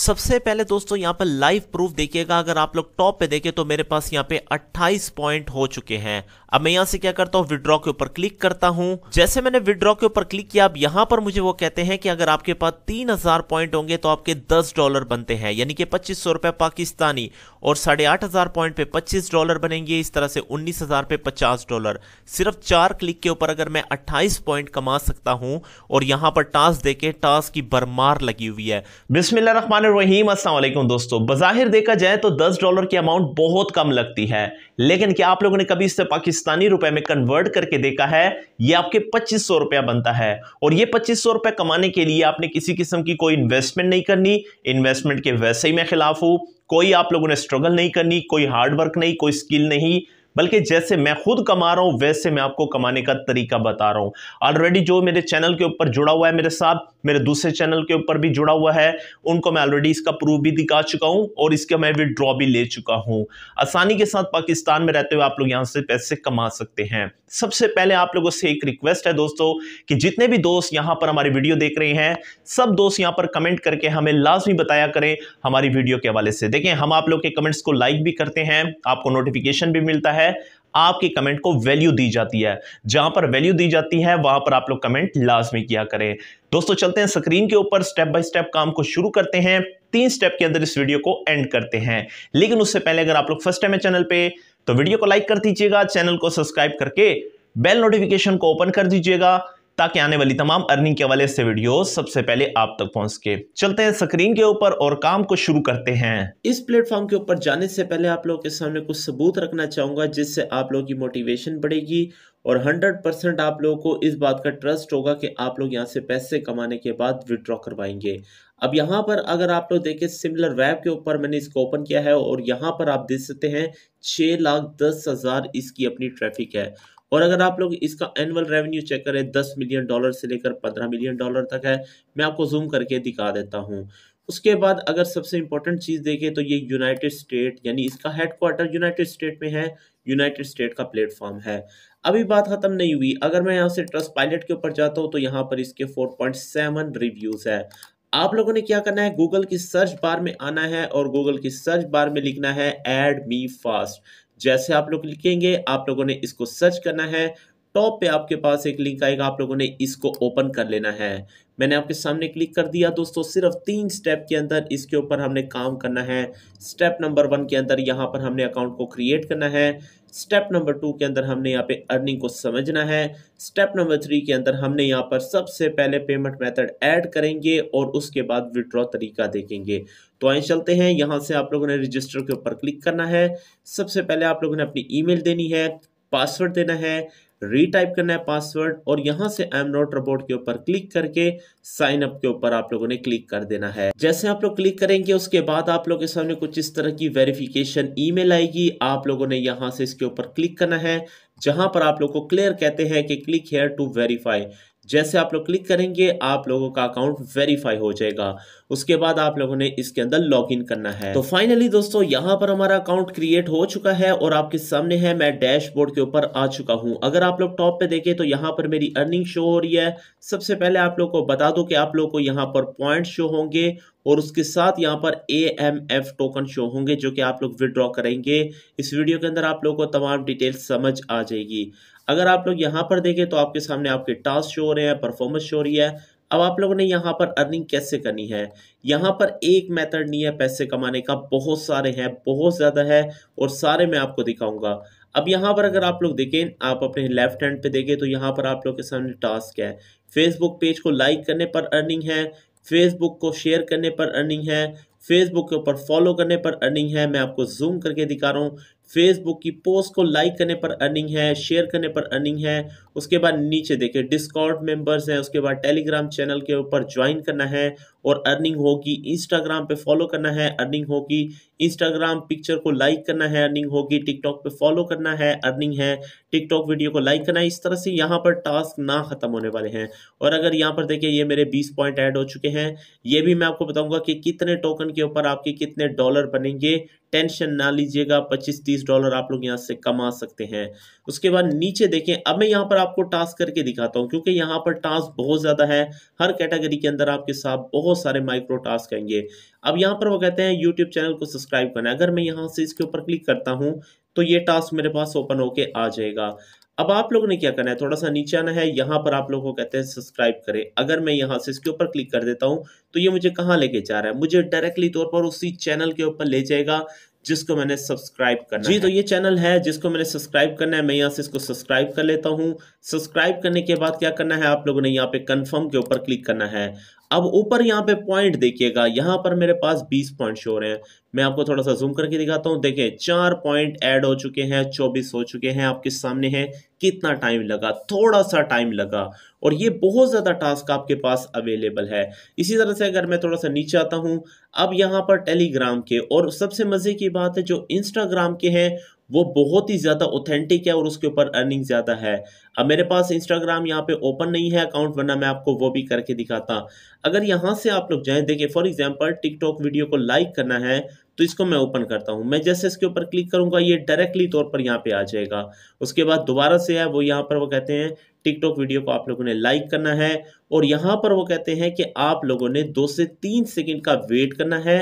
सबसे पहले दोस्तों यहां पर लाइव प्रूफ देखिएगा अगर आप लोग टॉप पे देखें तो मेरे पास यहां पे 28 पॉइंट हो चुके हैं अब मैं यहां से क्या करता हूं विड्रॉ के ऊपर क्लिक करता हूं जैसे मैंने विड्रॉ के ऊपर क्लिक किया अब यहां पर मुझे वो कहते हैं कि अगर आपके पास तीन हजार पॉइंट होंगे तो आपके दस डॉलर बनते हैं यानी कि पच्चीस सौ रुपए पाकिस्तानी और साढ़े आठ हजार पॉइंट पे पच्चीस डॉलर बनेंगे इस तरह से उन्नीस हजार पे पचास डॉलर सिर्फ चार क्लिक के ऊपर अगर मैं अट्ठाईस पॉइंट कमा सकता हूं और यहां पर टास्क देके टास्क की बरमार लगी हुई है बिस्मिल्लाह रहमान रहीम अस्सलाम वालेकुम दोस्तों बजाहिर देखा जाए तो दस डॉलर की अमाउंट बहुत कम लगती है लेकिन क्या आप लोगों ने कभी इसे पाकिस्तानी रुपए में कन्वर्ट करके देखा है ये आपके पच्चीस सौ रुपया बनता है और ये पच्चीस सौ रुपए कमाने के लिए आपने किसी किस्म की कोई इन्वेस्टमेंट नहीं करनी इन्वेस्टमेंट के वैसे ही मैं खिलाफ हूं कोई आप लोगों ने स्ट्रगल नहीं करनी कोई हार्डवर्क नहीं कोई स्किल नहीं बल्कि जैसे मैं खुद कमा रहा हूं वैसे मैं आपको कमाने का तरीका बता रहा हूं ऑलरेडी जो मेरे चैनल के ऊपर जुड़ा हुआ है मेरे साथ मेरे दूसरे चैनल के ऊपर भी जुड़ा हुआ है उनको मैं ऑलरेडी इसका प्रूफ भी दिखा चुका हूँ और इसका मैं विड्रॉ भी ले चुका हूं आसानी के साथ पाकिस्तान में रहते हुए आप लोग यहाँ से पैसे कमा सकते हैं सबसे पहले आप लोगों से एक रिक्वेस्ट है दोस्तों कि जितने भी दोस्त यहाँ पर हमारी वीडियो देख रहे हैं सब दोस्त यहाँ पर कमेंट करके हमें लाजमी बताया करें हमारी वीडियो के हवाले से देखें हम आप लोग के कमेंट्स को लाइक भी करते हैं आपको नोटिफिकेशन भी मिलता है है आपके कमेंट को वैल्यू दी जाती है जहां पर वैल्यू दी जाती है वहां पर आप लोग कमेंट लाजमी किया करें दोस्तों चलते हैं स्क्रीन के ऊपर स्टेप बाय स्टेप काम को शुरू करते हैं तीन स्टेप के अंदर इस वीडियो को एंड करते हैं लेकिन उससे पहले अगर आप लोग फर्स्ट टाइम है चैनल पे तो वीडियो को लाइक कर दीजिएगा चैनल को सब्सक्राइब करके बेल नोटिफिकेशन को ओपन कर दीजिएगा ताकि आने वाली तमाम अर्निंग के हवाले से वीडियो सबसे पहले आप तक पहुंच सके चलते हैं स्क्रीन के ऊपर और काम को शुरू करते हैं इस प्लेटफॉर्म के ऊपर जाने से पहले आप लोगों के सामने कुछ सबूत रखना चाहूंगा जिससे आप लोगों की मोटिवेशन बढ़ेगी और 100 परसेंट आप लोगों को इस बात का ट्रस्ट होगा कि आप लोग यहाँ से पैसे कमाने के बाद विड्रॉ करवाएंगे अब यहाँ पर अगर आप लोग देखें सिमिलर वेब के ऊपर मैंने इसको ओपन किया है और यहाँ पर आप देख सकते हैं छः लाख दस हज़ार इसकी अपनी ट्रैफिक है और अगर आप लोग इसका एनुअल रेवेन्यू चेक करें दस मिलियन डॉलर से लेकर पंद्रह मिलियन डॉलर तक है मैं आपको जूम करके दिखा देता हूँ उसके बाद अगर सबसे इंपॉर्टेंट चीज़ देखें तो ये यूनाइटेड स्टेट यानी इसका हेडक्वार्टर यूनाइटेड स्टेट में है यूनाइटेड स्टेट का प्लेटफॉर्म है अभी बात ख़त्म नहीं हुई अगर मैं यहाँ से ट्रस्ट पायलट के ऊपर जाता हूँ तो यहाँ पर इसके 4.7 रिव्यूज़ है आप लोगों ने क्या करना है गूगल की सर्च बार में आना है और गूगल की सर्च बार में लिखना है एड मी फास्ट जैसे आप लोग लिखेंगे आप लोगों ने इसको सर्च करना है टॉप पे आपके पास एक लिंक आएगा आप लोगों ने इसको ओपन कर लेना है मैंने आपके सामने क्लिक कर दिया दोस्तों सिर्फ तीन स्टेप के अंदर इसके ऊपर हमने काम करना है स्टेप नंबर वन के अंदर यहाँ पर हमने अकाउंट को क्रिएट करना है स्टेप नंबर टू के अंदर हमने यहाँ पे अर्निंग को समझना है स्टेप नंबर थ्री के अंदर हमने यहाँ पर सबसे पहले पेमेंट मेथड ऐड करेंगे और उसके बाद विड्रॉ तरीका देखेंगे तो आइए चलते हैं यहाँ से आप लोगों ने रजिस्टर के ऊपर क्लिक करना है सबसे पहले आप लोगों ने अपनी ईमेल देनी है पासवर्ड देना है रीटाइप करना है पासवर्ड और यहाँ से आई एम नोट रोबोट के ऊपर क्लिक करके साइन अप के ऊपर आप लोगों ने क्लिक कर देना है जैसे आप लोग क्लिक करेंगे उसके बाद आप लोगों के सामने कुछ इस तरह की वेरिफिकेशन ईमेल आएगी आप लोगों ने यहाँ से इसके ऊपर क्लिक करना है जहां पर आप लोग को क्लियर कहते हैं कि क्लिक हेयर टू वेरीफाई जैसे आप लोग क्लिक करेंगे आप लोगों का अकाउंट वेरीफाई हो जाएगा उसके बाद आप लोगों ने इसके अंदर लॉग इन करना है तो फाइनली दोस्तों यहाँ पर हमारा अकाउंट क्रिएट हो चुका है और आपके सामने है मैं डैशबोर्ड के ऊपर आ चुका हूं अगर आप लोग टॉप पे देखें तो यहाँ पर मेरी अर्निंग शो हो रही है सबसे पहले आप लोग को बता दो कि आप लोग को यहाँ पर पॉइंट शो होंगे और उसके साथ यहाँ पर A M F token show होंगे जो कि आप लोग विड्रॉ करेंगे इस वीडियो के अंदर आप लोगों को तमाम डिटेल्स समझ आ जाएगी अगर आप लोग यहाँ पर देखें तो आपके सामने आपके टास्क शो हो रहे हैं परफॉर्मेंस शो रही है अब आप लोगों ने यहाँ पर अर्निंग कैसे करनी है यहाँ पर एक मेथड नहीं है पैसे कमाने का बहुत सारे हैं बहुत ज़्यादा है और सारे मैं आपको दिखाऊंगा अब यहाँ पर अगर आप लोग देखें आप अपने लेफ्ट हैंड पे देखें तो यहाँ पर आप लोग के सामने टास्क है फेसबुक पेज को लाइक करने पर अर्निंग है फेसबुक को शेयर करने पर अर्निंग है फेसबुक के ऊपर फॉलो करने पर अर्निंग है मैं आपको जूम करके दिखा रहा हूँ फेसबुक की पोस्ट को लाइक करने पर अर्निंग है शेयर करने पर अर्निंग है उसके बाद नीचे देखिए डिस्कॉर्ड मेंबर्स हैं उसके बाद टेलीग्राम चैनल के ऊपर ज्वाइन करना है और अर्निंग होगी इंस्टाग्राम पे फॉलो करना है अर्निंग होगी इंस्टाग्राम पिक्चर को लाइक करना है अर्निंग होगी टिकटॉक पे फॉलो करना है अर्निंग है टिकटॉक वीडियो को लाइक करना है इस तरह से यहाँ पर टास्क ना ख़त्म होने वाले हैं और अगर यहाँ पर देखिए ये मेरे 20 पॉइंट ऐड हो चुके हैं ये भी मैं आपको बताऊंगा कि कितने टोकन के ऊपर आपके कितने डॉलर बनेंगे टेंशन ना लीजिएगा पच्चीस तीस डॉलर आप लोग यहाँ से कमा सकते हैं उसके बाद नीचे देखें अब मैं यहाँ पर आपको टास्क करके दिखाता हूँ क्योंकि यहाँ पर टास्क बहुत ज़्यादा है हर कैटेगरी के अंदर आपके साथ बहुत सारे माइक्रो टास्क आएंगे अब यहाँ पर वो कहते हैं यूट्यूब चैनल को सब्सक्राइब करना अगर मैं यहाँ से इसके ऊपर क्लिक करता हूँ तो ये टास्क मेरे पास ओपन होके आ जाएगा अब आप लोगों ने क्या करना है थोड़ा सा नीचे आना है यहाँ पर आप लोगों को कहते हैं सब्सक्राइब करें अगर मैं यहाँ से इसके ऊपर क्लिक कर देता हूँ तो ये मुझे कहाँ लेके जा रहा है मुझे डायरेक्टली तौर पर उसी चैनल के ऊपर ले जाएगा जिसको मैंने सब्सक्राइब करना जी है। तो ये चैनल है जिसको मैंने सब्सक्राइब करना है मैं यहाँ से इसको सब्सक्राइब कर लेता हूँ सब्सक्राइब करने के बाद क्या करना है आप लोगों ने यहाँ पे कंफर्म के ऊपर क्लिक करना है अब ऊपर यहाँ पे पॉइंट देखिएगा यहाँ पर मेरे पास 20 पॉइंट शो रहे हैं मैं आपको थोड़ा सा जूम करके दिखाता हूँ देखें चार पॉइंट ऐड हो चुके हैं 24 हो चुके हैं आपके सामने हैं कितना टाइम लगा थोड़ा सा टाइम लगा और ये बहुत ज़्यादा टास्क आपके पास अवेलेबल है इसी तरह से अगर मैं थोड़ा सा नीचे आता हूँ अब यहाँ पर टेलीग्राम के और सबसे मज़े की बात है जो इंस्टाग्राम के हैं वो बहुत ही ज़्यादा ऑथेंटिक है और उसके ऊपर अर्निंग ज़्यादा है अब मेरे पास इंस्टाग्राम यहाँ पे ओपन नहीं है अकाउंट वरना मैं आपको वो भी करके दिखाता अगर यहाँ से आप लोग जाए देखें फॉर एग्जाम्पल टिकटॉक वीडियो को लाइक करना है तो इसको मैं ओपन करता हूं मैं जैसे इसके ऊपर क्लिक करूंगा ये डायरेक्टली तौर पर यहाँ पे आ जाएगा उसके बाद दोबारा से है वो यहाँ पर वो कहते हैं टिकटॉक वीडियो को आप लोगों ने लाइक करना है और यहाँ पर वो कहते हैं कि आप लोगों ने दो से तीन सेकंड का वेट करना है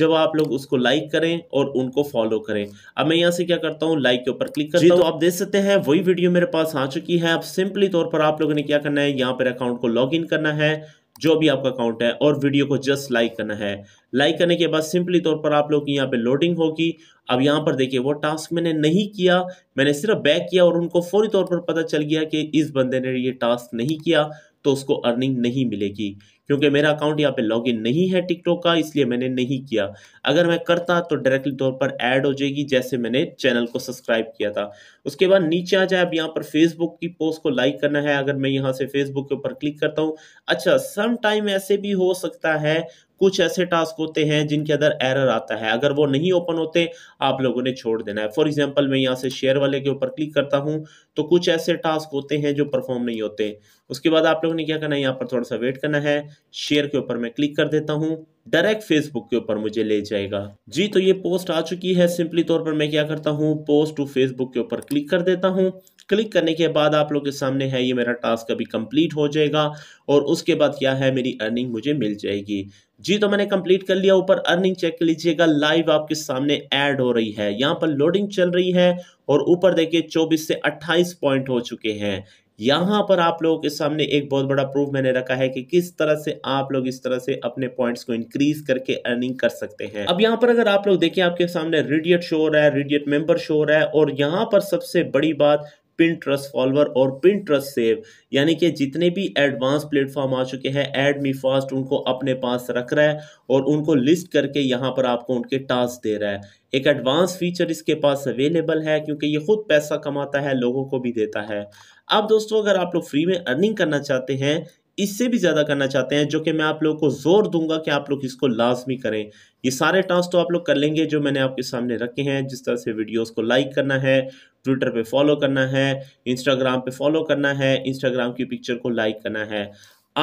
जब आप लोग उसको लाइक करें और उनको फॉलो करें अब मैं यहाँ से क्या करता हूँ लाइक के ऊपर क्लिक करता तो हूँ तो आप देख सकते हैं वही वीडियो मेरे पास आ चुकी है अब सिंपली तौर पर आप लोगों ने क्या करना है यहाँ पर अकाउंट को लॉग करना है जो भी आपका अकाउंट है और वीडियो को जस्ट लाइक करना है लाइक करने के बाद सिंपली तौर पर आप लोग की यहाँ पे लोडिंग होगी अब यहाँ पर देखिए वो टास्क मैंने नहीं किया मैंने सिर्फ बैक किया और उनको फौरी तौर पर पता चल गया कि इस बंदे ने ये टास्क नहीं किया तो उसको अर्निंग नहीं मिलेगी क्योंकि मेरा अकाउंट यहाँ पे लॉगिन नहीं है टिकटॉक का इसलिए मैंने नहीं किया अगर मैं करता तो डायरेक्टली तौर पर ऐड हो जाएगी जैसे मैंने चैनल को सब्सक्राइब किया था उसके बाद नीचे आ जाए अब यहाँ पर फेसबुक की पोस्ट को लाइक करना है अगर मैं यहाँ से फेसबुक के ऊपर क्लिक करता हूँ अच्छा सम टाइम ऐसे भी हो सकता है कुछ ऐसे टास्क होते हैं जिनके अंदर एरर आता है अगर वो नहीं ओपन होते आप लोगों ने छोड़ देना है फॉर एग्जाम्पल मैं यहाँ से शेयर वाले के ऊपर क्लिक करता हूँ तो कुछ ऐसे टास्क होते हैं जो परफॉर्म नहीं होते उसके बाद आप लोगों ने क्या करना है यहाँ पर थोड़ा सा वेट करना है शेयर के ऊपर मैं क्लिक कर देता हूँ डायरेक्ट फेसबुक के ऊपर मुझे ले जाएगा जी तो ये पोस्ट आ चुकी है सिंपली तौर पर मैं क्या करता हूँ पोस्ट टू फेसबुक के ऊपर क्लिक कर देता हूँ क्लिक करने के बाद आप लोग के सामने है ये मेरा टास्क अभी कंप्लीट हो जाएगा और उसके बाद क्या है मेरी अर्निंग मुझे मिल जाएगी जी तो मैंने कंप्लीट कर लिया ऊपर अर्निंग चेक कर लीजिएगा लाइव आपके सामने ऐड हो रही है यहाँ पर लोडिंग चल रही है और ऊपर देखिए 24 से 28 पॉइंट हो चुके हैं यहाँ पर आप लोगों के सामने एक बहुत बड़ा प्रूफ मैंने रखा है कि किस तरह से आप लोग इस तरह से अपने पॉइंट्स को इंक्रीज करके अर्निंग कर सकते हैं अब यहाँ पर अगर आप लोग देखिए आपके सामने रेडियट शो हो रहा है रेडियट मेंबर शो हो रहा है और यहाँ पर सबसे बड़ी बात पिन ट्रस्ट फॉलोअर और पिन ट्रस्ट सेव यानी कि जितने भी एडवांस प्लेटफॉर्म आ चुके हैं एड मी फास्ट उनको अपने पास रख रहा है और उनको लिस्ट करके यहाँ पर आपको उनके टास्क दे रहा है एक एडवांस फीचर इसके पास अवेलेबल है क्योंकि ये खुद पैसा कमाता है लोगों को भी देता है अब दोस्तों अगर आप लोग फ्री में अर्निंग करना चाहते हैं इससे भी ज़्यादा करना चाहते हैं जो कि मैं आप लोगों को जोर दूंगा कि आप लोग इसको लाजमी करें ये सारे टास्क तो आप लोग कर लेंगे जो मैंने आपके सामने रखे हैं जिस तरह से वीडियोस को लाइक करना है ट्विटर पे फॉलो करना है इंस्टाग्राम पे फॉलो करना है इंस्टाग्राम की पिक्चर को लाइक करना है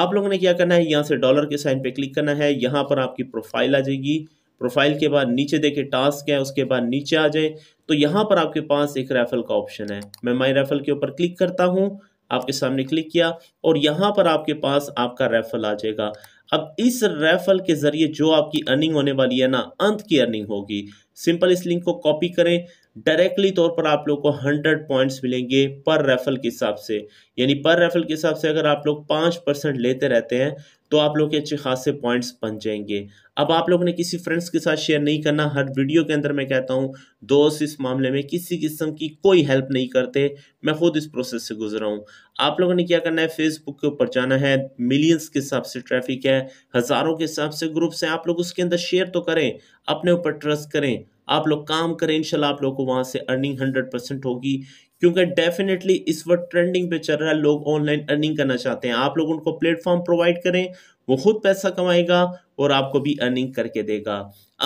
आप लोगों ने क्या करना है यहाँ से डॉलर के साइन पे क्लिक करना है यहाँ पर आपकी प्रोफाइल आ जाएगी प्रोफाइल के बाद नीचे देखे टास्क है उसके बाद नीचे आ जाए तो यहाँ पर आपके पास एक रेफल का ऑप्शन है मैं माई रेफल के ऊपर क्लिक करता हूँ आपके सामने क्लिक किया और यहाँ पर आपके पास आपका रेफल आ जाएगा अब इस रेफल के ज़रिए जो आपकी अर्निंग होने वाली है ना अंत की अर्निंग होगी सिंपल इस लिंक को कॉपी करें डायरेक्टली तौर पर आप लोग को हंड्रेड पॉइंट्स मिलेंगे पर रेफल के हिसाब से यानी पर रेफल के हिसाब से अगर आप लोग पांच परसेंट लेते रहते हैं तो आप लोग के अच्छे खासे पॉइंट्स बन जाएंगे अब आप लोग ने किसी फ्रेंड्स के साथ शेयर नहीं करना हर वीडियो के अंदर मैं कहता हूँ दोस्त इस मामले में किसी किस्म की कोई हेल्प नहीं करते मैं खुद इस प्रोसेस से गुजरा हूँ आप लोगों ने क्या करना है फेसबुक के ऊपर जाना है मिलियंस के हिसाब से ट्रैफिक है हज़ारों के हिसाब से ग्रुप्स हैं आप लोग उसके अंदर शेयर तो करें अपने ऊपर ट्रस्ट करें आप लोग काम करें इनशाला आप लोग को वहाँ से अर्निंग हंड्रेड परसेंट होगी क्योंकि डेफिनेटली इस वक्त ट्रेंडिंग पे चल रहा है लोग ऑनलाइन अर्निंग करना चाहते हैं आप लोग उनको प्लेटफॉर्म प्रोवाइड करें वो खुद पैसा कमाएगा और आपको भी अर्निंग करके देगा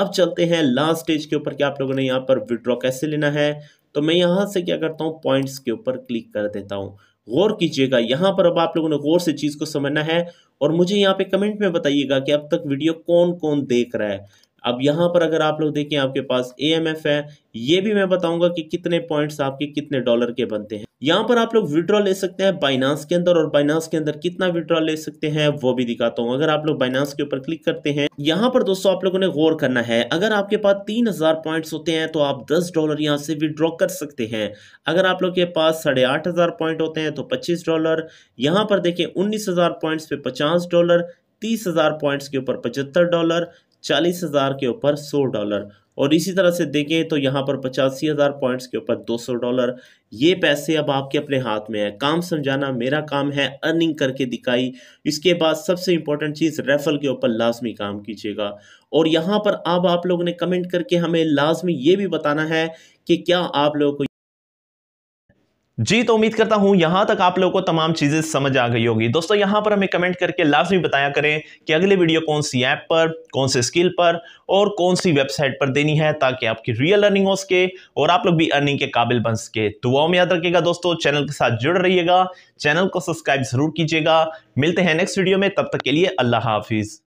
अब चलते हैं लास्ट स्टेज के ऊपर कि आप लोगों ने यहाँ पर विड्रॉ कैसे लेना है तो मैं यहाँ से क्या करता हूँ पॉइंट्स के ऊपर क्लिक कर देता हूँ गौर कीजिएगा यहाँ पर अब आप लोगों ने गौर से चीज़ को समझना है और मुझे यहाँ पे कमेंट में बताइएगा कि अब तक वीडियो कौन कौन देख रहा है अब यहाँ पर अगर आप लोग देखें आपके पास ए है ये भी मैं बताऊंगा कि कितने पॉइंट्स आपके कितने डॉलर के बनते हैं यहाँ पर आप लोग विड्रॉ ले सकते हैं बाइनास के अंदर और बाइनास के अंदर कितना विड्रॉ ले सकते हैं वो भी दिखाता हूँ अगर आप लोग बाइनास के ऊपर क्लिक करते हैं यहाँ पर दोस्तों आप लोगों ने गौर करना है अगर आपके पास तीन हजार पॉइंट्स होते हैं तो आप दस डॉलर यहाँ से विड्रॉ कर सकते हैं अगर आप लोग के पास साढ़े आठ हजार पॉइंट होते हैं तो पच्चीस डॉलर यहाँ पर देखें उन्नीस हजार पॉइंट्स पे पचास डॉलर तीस हजार पॉइंट्स के ऊपर पचहत्तर डॉलर चालीस हज़ार के ऊपर सौ डॉलर और इसी तरह से देखें तो यहाँ पर पचासी हज़ार पॉइंट्स के ऊपर दो सौ डॉलर ये पैसे अब आपके अपने हाथ में है काम समझाना मेरा काम है अर्निंग करके दिखाई इसके बाद सबसे इंपॉर्टेंट चीज़ रेफल के ऊपर लाजमी काम कीजिएगा और यहाँ पर अब आप लोगों ने कमेंट करके हमें लाजमी ये भी बताना है कि क्या आप लोगों को जी तो उम्मीद करता हूं यहां तक आप लोगों को तमाम चीजें समझ आ गई होगी दोस्तों यहां पर हमें कमेंट करके लाजमी बताया करें कि अगले वीडियो कौन सी ऐप पर कौन से स्किल पर और कौन सी वेबसाइट पर देनी है ताकि आपकी रियल अर्निंग हो सके और आप लोग भी अर्निंग के काबिल बन सके दुआओं में याद रखिएगा दोस्तों चैनल के साथ जुड़ रहिएगा चैनल को सब्सक्राइब जरूर कीजिएगा मिलते हैं नेक्स्ट वीडियो में तब तक के लिए अल्लाह हाफिज़